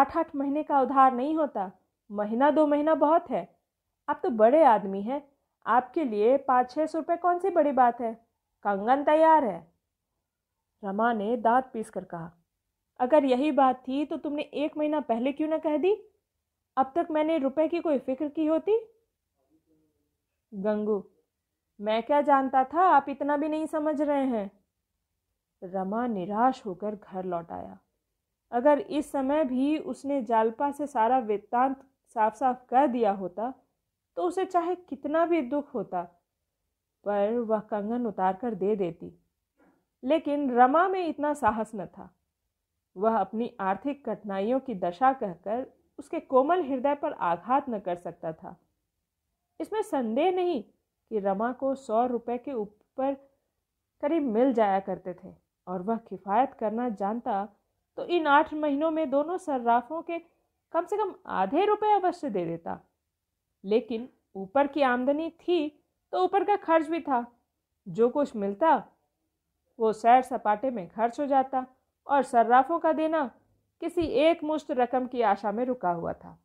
आठ आठ महीने का उधार नहीं होता महीना दो महीना बहुत है आप तो बड़े आदमी हैं आपके लिए पाँच छः सौ रुपये कौन सी बड़ी बात है कंगन तैयार है रमा ने दांत पीस कर कहा अगर यही बात थी तो तुमने एक महीना पहले क्यों ना कह दी अब तक मैंने रुपए की कोई फिक्र की होती गंगू मैं क्या जानता था आप इतना भी नहीं समझ रहे हैं रमा निराश होकर घर लौट आया अगर इस समय भी उसने जालपा से सारा वृत्तांत साफ साफ कर दिया होता तो उसे चाहे कितना भी दुख होता पर वह कंगन उतार कर दे देती लेकिन रमा में इतना साहस न था वह अपनी आर्थिक कठिनाइयों की दशा कहकर उसके कोमल हृदय पर आघात न कर सकता था इसमें संदेह नहीं कि रमा को सौ रुपए के ऊपर करीब मिल जाया करते थे और वह किफ़ायत करना जानता तो इन आठ महीनों में दोनों सर्राफों के कम से कम आधे रुपए अवश्य दे देता लेकिन ऊपर की आमदनी थी तो ऊपर का खर्च भी था जो कुछ मिलता वो सैर सपाटे में खर्च हो जाता और सर्राफों का देना किसी एक मुश्त रकम की आशा में रुका हुआ था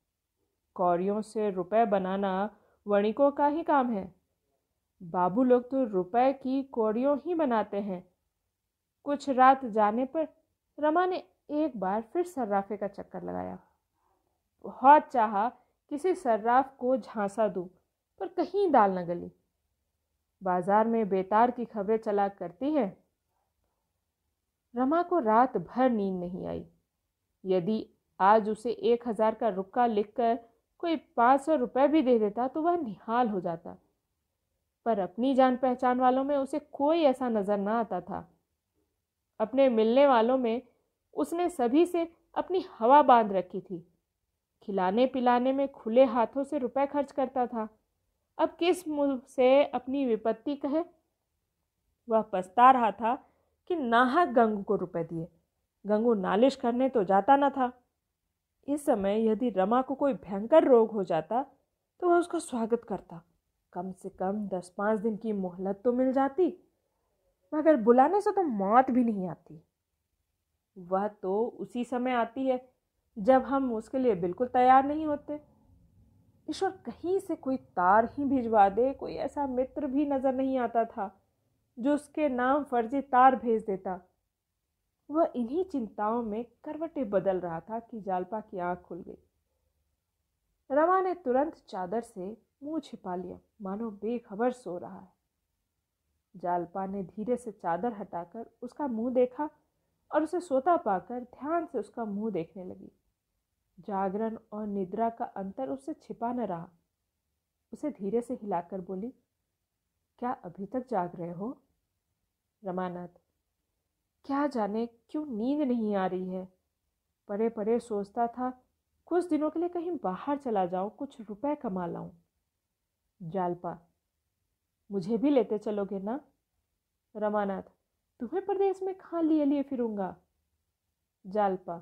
कौरियों से रुपए बनाना वणिकों का ही काम है बाबू लोग तो रुपए की कौड़ियों ही बनाते हैं कुछ रात जाने पर रमा ने एक बार फिर सर्राफे का चक्कर लगाया बहुत चाहा किसी सर्राफ को झांसा दूं पर कहीं दाल न गली बाजार में बेतार की खबरें चला करती हैं रमा को रात भर नींद नहीं आई यदि आज उसे एक हजार का रुक्का लिखकर कोई पाँच सौ रुपये भी दे देता तो वह निहाल हो जाता पर अपनी जान पहचान वालों में उसे कोई ऐसा नज़र ना आता था अपने मिलने वालों में उसने सभी से अपनी हवा बांध रखी थी खिलाने पिलाने में खुले हाथों से रुपए खर्च करता था अब किस मुंह से अपनी विपत्ति कहे वह पछता रहा था कि नाहक गंगू को रुपए दिए गंगू नालिश करने तो जाता ना था इस समय यदि रमा को कोई भयंकर रोग हो जाता तो वह उसका स्वागत करता कम से कम दस पाँच दिन की मोहलत तो मिल जाती मगर बुलाने से तो मौत भी नहीं आती वह तो उसी समय आती है जब हम उसके लिए बिल्कुल तैयार नहीं होते ईश्वर कहीं से कोई तार ही भिजवा दे कोई ऐसा मित्र भी नज़र नहीं आता था जो उसके नाम फर्जी तार भेज देता वह इन्हीं चिंताओं में करवटे बदल रहा था कि जालपा की आंख खुल गई रमा ने तुरंत चादर से मुंह छिपा लिया मानो बेखबर सो रहा है जालपा ने धीरे से चादर हटाकर उसका मुंह देखा और उसे सोता पाकर ध्यान से उसका मुंह देखने लगी जागरण और निद्रा का अंतर उससे छिपा न रहा उसे धीरे से हिलाकर बोली क्या अभी तक जाग रहे हो रमानाथ क्या जाने क्यों नींद नहीं आ रही है परे परे सोचता था कुछ दिनों के लिए कहीं बाहर चला जाऊं कुछ रुपए कमा लाऊं जालपा मुझे भी लेते चलोगे ना रमानाथ तुम्हें प्रदेश में खा लिए लिए फिरूंगा जालपा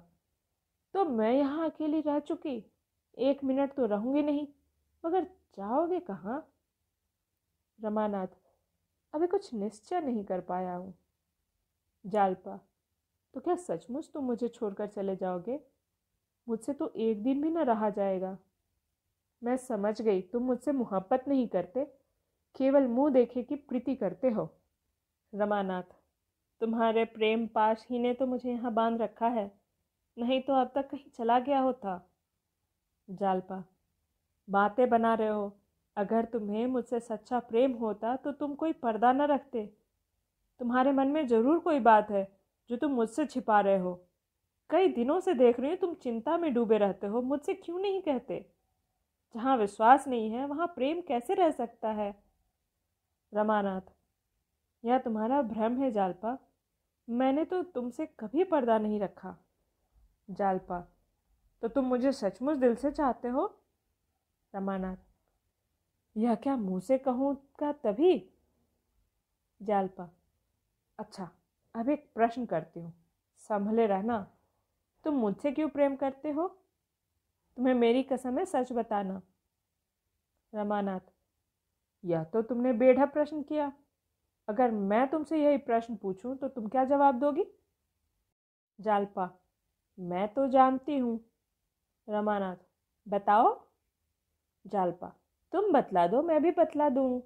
तो मैं यहाँ अकेली रह चुकी एक मिनट तो रहूंगी नहीं मगर जाओगे कहाँ रमानाथ अभी कुछ निश्चय नहीं कर पाया हूँ जालपा तो क्या सचमुच तुम मुझे छोड़कर चले जाओगे मुझसे तो एक दिन भी न रहा जाएगा मैं समझ गई तुम मुझसे मुहब्बत नहीं करते केवल मुंह देखे की प्रीति करते हो रमानाथ तुम्हारे प्रेम पाश ही ने तो मुझे यहाँ बांध रखा है नहीं तो अब तक कहीं चला गया होता जालपा बातें बना रहे हो अगर तुम्हें मुझसे सच्चा प्रेम होता तो तुम कोई पर्दा न रखते तुम्हारे मन में ज़रूर कोई बात है जो तुम मुझसे छिपा रहे हो कई दिनों से देख रही हूँ तुम चिंता में डूबे रहते हो मुझसे क्यों नहीं कहते जहाँ विश्वास नहीं है वहाँ प्रेम कैसे रह सकता है रमानाथ यह तुम्हारा भ्रम है जालपा मैंने तो तुमसे कभी पर्दा नहीं रखा जालपा तो तुम मुझे सचमुच दिल से चाहते हो रमानाथ यह क्या मुंह से कहूँगा तभी जालपा अच्छा अब एक प्रश्न करती हूँ संभले रहना तुम मुझसे क्यों प्रेम करते हो तुम्हें मेरी कसम है सच बताना रमानाथ यह तो तुमने बेढ़ा प्रश्न किया अगर मैं तुमसे यही प्रश्न पूछूं तो तुम क्या जवाब दोगी जालपा मैं तो जानती हूँ रमानाथ बताओ जालपा तुम बतला दो मैं भी बतला दूँ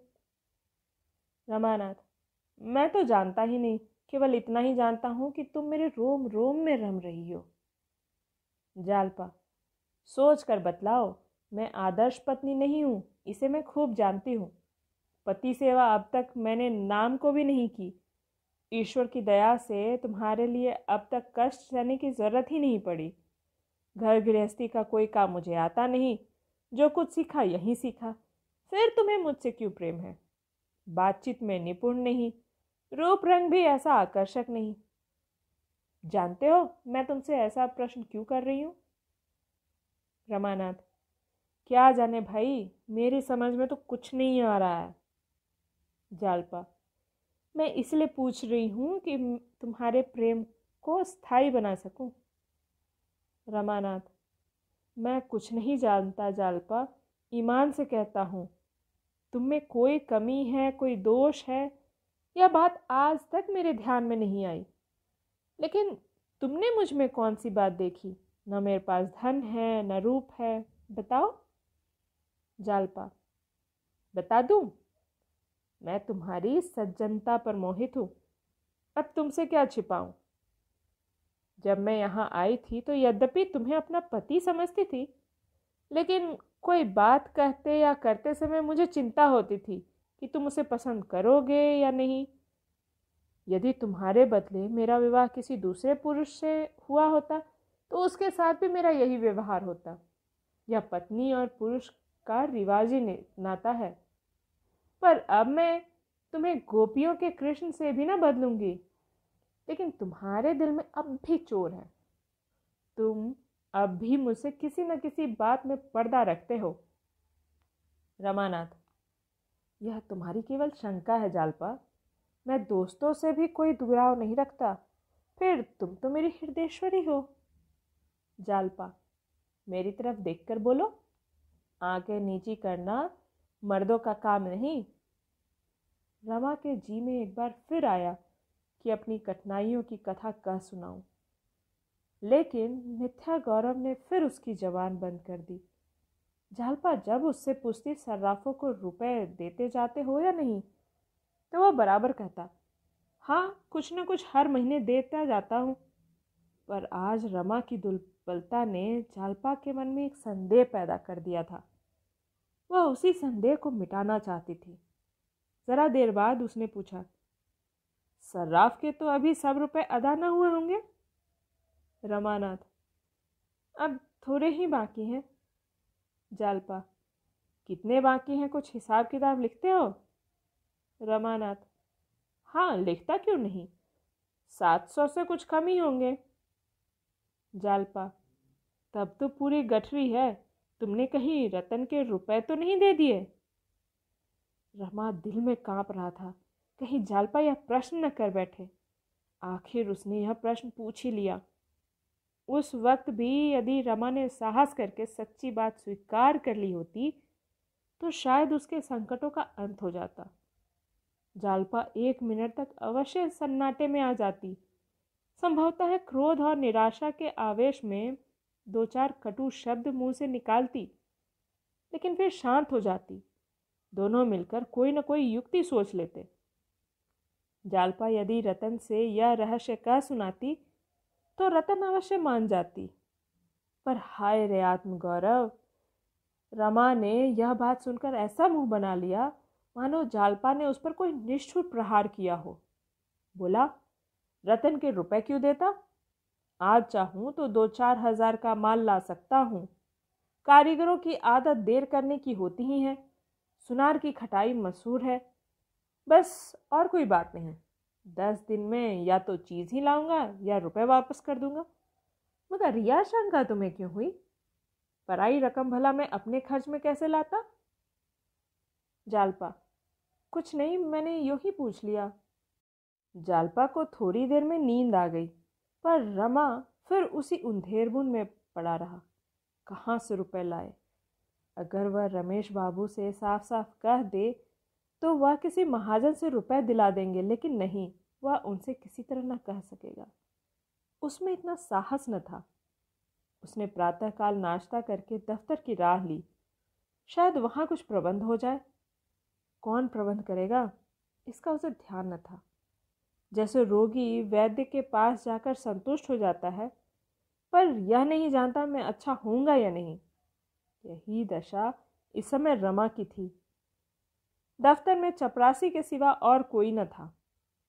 रमानाथ मैं तो जानता ही नहीं केवल इतना ही जानता हूँ कि तुम मेरे रोम रोम में रम रही हो जालपा सोच कर बतलाओ मैं आदर्श पत्नी नहीं हूँ इसे मैं खूब जानती हूँ पति सेवा अब तक मैंने नाम को भी नहीं की ईश्वर की दया से तुम्हारे लिए अब तक कष्ट सहने की ज़रूरत ही नहीं पड़ी घर गृहस्थी का कोई काम मुझे आता नहीं जो कुछ सीखा यहीं सीखा फिर तुम्हें मुझसे क्यों प्रेम है बातचीत में निपुण नहीं रूप रंग भी ऐसा आकर्षक नहीं जानते हो मैं तुमसे ऐसा प्रश्न क्यों कर रही हूँ रमानाथ क्या जाने भाई मेरी समझ में तो कुछ नहीं आ रहा है जालपा मैं इसलिए पूछ रही हूँ कि तुम्हारे प्रेम को स्थायी बना सकूं रमानाथ मैं कुछ नहीं जानता जालपा ईमान से कहता हूँ तुम में कोई कमी है कोई दोष है यह बात आज तक मेरे ध्यान में नहीं आई लेकिन तुमने मुझ में कौन सी बात देखी न मेरे पास धन है न रूप है बताओ जालपा बता दूँ मैं तुम्हारी सज्जनता पर मोहित हूँ अब तुमसे क्या छिपाऊँ जब मैं यहाँ आई थी तो यद्यपि तुम्हें अपना पति समझती थी लेकिन कोई बात कहते या करते समय मुझे चिंता होती थी कि तुम उसे पसंद करोगे या नहीं यदि तुम्हारे बदले मेरा विवाह किसी दूसरे पुरुष से हुआ होता तो उसके साथ भी मेरा यही व्यवहार होता यह पत्नी और पुरुष का रिवाजी नाता है पर अब मैं तुम्हें गोपियों के कृष्ण से भी ना बदलूंगी लेकिन तुम्हारे दिल में अब भी चोर है तुम अब भी मुझसे किसी न किसी बात में पर्दा रखते हो रमानाथ यह तुम्हारी केवल शंका है जालपा मैं दोस्तों से भी कोई दुराव नहीं रखता फिर तुम तो मेरी हृदयेश्वरी हो जालपा मेरी तरफ देखकर बोलो आंखें नीची करना मर्दों का काम नहीं रमा के जी में एक बार फिर आया कि अपनी कठिनाइयों की कथा कह सुनाऊं। लेकिन मिथ्या गौरव ने फिर उसकी जवान बंद कर दी झालपा जब उससे पूछती सर्राफों को रुपए देते जाते हो या नहीं तो वह बराबर कहता हाँ कुछ न कुछ हर महीने देता जाता हूँ पर आज रमा की दुर्बलता ने झालपा के मन में एक संदेह पैदा कर दिया था वह उसी संदेह को मिटाना चाहती थी ज़रा देर बाद उसने पूछा सर्राफ के तो अभी सब रुपए अदा ना हुए होंगे रमानाथ अब थोड़े ही बाकी हैं जालपा कितने बाकी हैं कुछ हिसाब किताब लिखते हो रमानाथ हाँ लिखता क्यों नहीं सात सौ से कुछ कम ही होंगे जालपा तब तो पूरी गठरी है तुमने कहीं रतन के रुपए तो नहीं दे दिए रमा दिल में कांप रहा था कहीं जालपा यह प्रश्न न कर बैठे आखिर उसने यह प्रश्न पूछ ही लिया उस वक्त भी यदि रमा ने साहस करके सच्ची बात स्वीकार कर ली होती तो शायद उसके संकटों का अंत हो जाता जालपा एक मिनट तक अवश्य सन्नाटे में आ जाती संभवतः है क्रोध और निराशा के आवेश में दो चार कटु शब्द मुंह से निकालती लेकिन फिर शांत हो जाती दोनों मिलकर कोई न कोई युक्ति सोच लेते जालपा यदि रतन से यह रहस्य कह सुनाती तो रतन अवश्य मान जाती पर हाय रे आत्मगौरव रमा ने यह बात सुनकर ऐसा मुंह बना लिया मानो जालपा ने उस पर कोई निष्ठुर प्रहार किया हो बोला रतन के रुपए क्यों देता आज चाहूँ तो दो चार हजार का माल ला सकता हूँ कारीगरों की आदत देर करने की होती ही है सुनार की खटाई मशहूर है बस और कोई बात नहीं दस दिन में या तो चीज़ ही लाऊंगा या रुपए वापस कर दूंगा मगर रिया शंका तुम्हें क्यों हुई पराई रकम भला मैं अपने खर्च में कैसे लाता जालपा कुछ नहीं मैंने यू ही पूछ लिया जालपा को थोड़ी देर में नींद आ गई पर रमा फिर उसी उंधेरबुन में पड़ा रहा कहाँ से रुपए लाए अगर वह रमेश बाबू से साफ साफ कह दे तो वह किसी महाजन से रुपए दिला देंगे लेकिन नहीं वह उनसे किसी तरह न कह सकेगा उसमें इतना साहस न था उसने प्रातःकाल नाश्ता करके दफ्तर की राह ली शायद वहाँ कुछ प्रबंध हो जाए कौन प्रबंध करेगा इसका उसे ध्यान न था जैसे रोगी वैद्य के पास जाकर संतुष्ट हो जाता है पर यह नहीं जानता मैं अच्छा होऊंगा या नहीं यही दशा इस समय रमा की थी दफ्तर में चपरासी के सिवा और कोई न था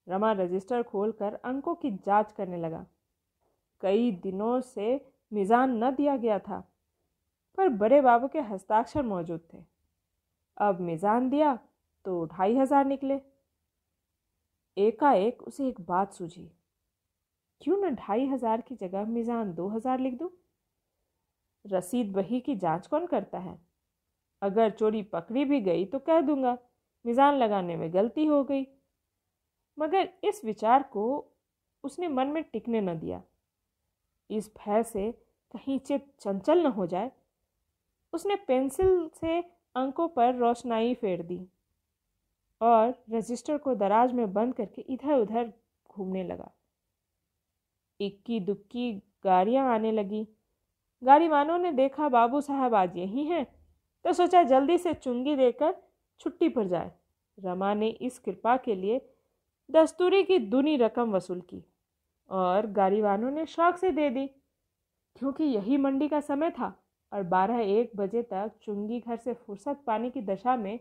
रमा रजिस्टर खोलकर अंकों की जांच करने लगा कई दिनों से मिज़ान न दिया गया था पर बड़े बाबू के हस्ताक्षर मौजूद थे अब मिज़ान दिया तो ढाई हजार निकले एकाएक उसे एक बात सूझी क्यों न ढाई हजार की जगह मिज़ान दो हजार लिख दूँ रसीद बही की जांच कौन करता है अगर चोरी पकड़ी भी गई तो कह दूंगा मिज़ान लगाने में गलती हो गई मगर इस विचार को उसने मन में टिकने न दिया इस भय से कहीं चित चंचल न हो जाए उसने पेंसिल से अंकों पर रोशनाई फेर दी और रजिस्टर को दराज में बंद करके इधर उधर घूमने लगा इक्की दुक्की गाड़ियाँ आने लगी गाड़ी वालों ने देखा बाबू साहब आज यही हैं तो सोचा जल्दी से चुंगी देकर छुट्टी पर जाए रमा ने इस कृपा के लिए दस्तूरी की दुनी रकम वसूल की और गारीवानों ने शौक से दे दी क्योंकि यही मंडी का समय था और बारह एक बजे तक चुंगी घर से फुर्सत पाने की दशा में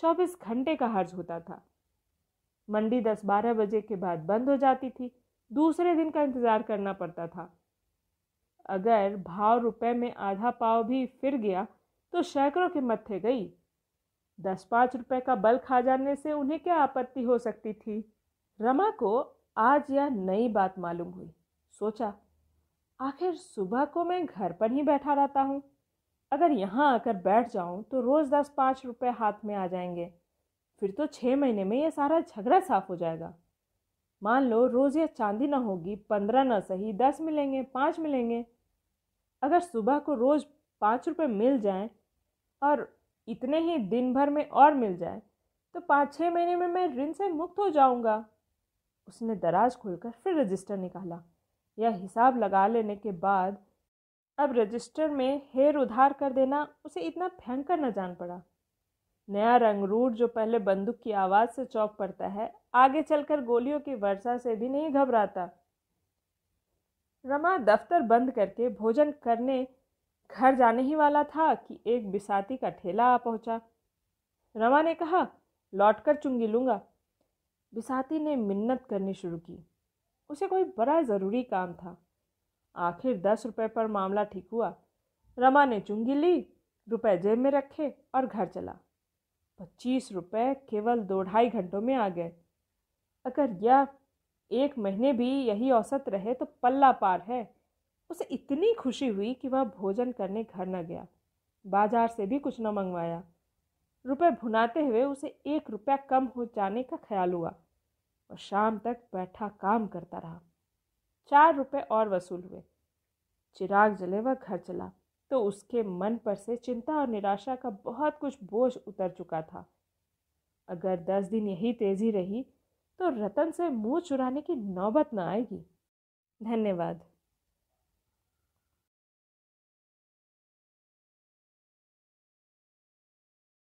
चौबीस घंटे का हर्ज होता था मंडी दस बारह बजे के बाद बंद हो जाती थी दूसरे दिन का इंतज़ार करना पड़ता था अगर भाव रुपए में आधा पाव भी फिर गया तो सैकड़ों के मत्थे गई दस पाँच रुपए का बल खा जाने से उन्हें क्या आपत्ति हो सकती थी रमा को आज यह नई बात मालूम हुई सोचा आखिर सुबह को मैं घर पर ही बैठा रहता हूँ अगर यहाँ आकर बैठ जाऊँ तो रोज़ दस पाँच रुपये हाथ में आ जाएंगे फिर तो छः महीने में यह सारा झगड़ा साफ हो जाएगा मान लो रोज़ यह चांदी ना होगी पंद्रह ना सही दस मिलेंगे पाँच मिलेंगे अगर सुबह को रोज़ पाँच रुपये मिल जाएँ और इतने ही दिन भर में और मिल जाए तो पाँच छः महीने में मैं ऋण से मुक्त हो जाऊंगा उसने दराज खोलकर फिर रजिस्टर निकाला यह हिसाब लगा लेने के बाद अब रजिस्टर में हेर उधार कर देना उसे इतना भयंकर न जान पड़ा नया रंगरूट जो पहले बंदूक की आवाज़ से चौक पड़ता है आगे चलकर गोलियों की वर्षा से भी नहीं घबराता रमा दफ्तर बंद करके भोजन करने घर जाने ही वाला था कि एक बिसाती का ठेला आ पहुंचा रमा ने कहा लौट कर चुंगी लूँगा बिसाती ने मिन्नत करनी शुरू की उसे कोई बड़ा ज़रूरी काम था आखिर दस रुपए पर मामला ठीक हुआ रमा ने चुंगी ली रुपए जेब में रखे और घर चला पच्चीस रुपए केवल दो ढाई घंटों में आ गए अगर यह एक महीने भी यही औसत रहे तो पल्ला पार है उसे इतनी खुशी हुई कि वह भोजन करने घर न गया बाजार से भी कुछ न मंगवाया रुपए भुनाते हुए उसे एक रुपया कम हो जाने का ख्याल हुआ और शाम तक बैठा काम करता रहा चार रुपए और वसूल हुए चिराग जले वह घर चला तो उसके मन पर से चिंता और निराशा का बहुत कुछ बोझ उतर चुका था अगर दस दिन यही तेजी रही तो रतन से मुंह चुराने की नौबत न आएगी धन्यवाद